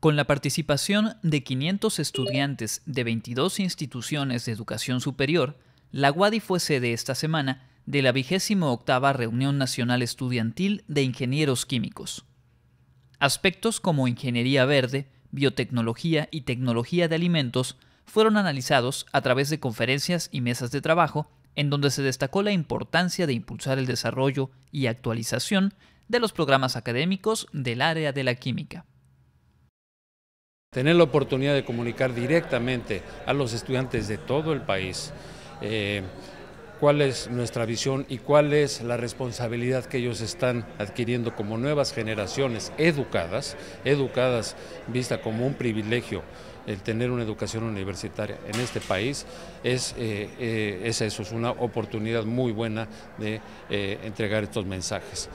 Con la participación de 500 estudiantes de 22 instituciones de educación superior, la UADI fue sede esta semana de la 28 Reunión Nacional Estudiantil de Ingenieros Químicos. Aspectos como ingeniería verde, biotecnología y tecnología de alimentos fueron analizados a través de conferencias y mesas de trabajo en donde se destacó la importancia de impulsar el desarrollo y actualización de los programas académicos del área de la química tener la oportunidad de comunicar directamente a los estudiantes de todo el país eh, cuál es nuestra visión y cuál es la responsabilidad que ellos están adquiriendo como nuevas generaciones educadas, educadas vista como un privilegio el tener una educación universitaria en este país, es, eh, eh, eso, es una oportunidad muy buena de entregar estos mensajes.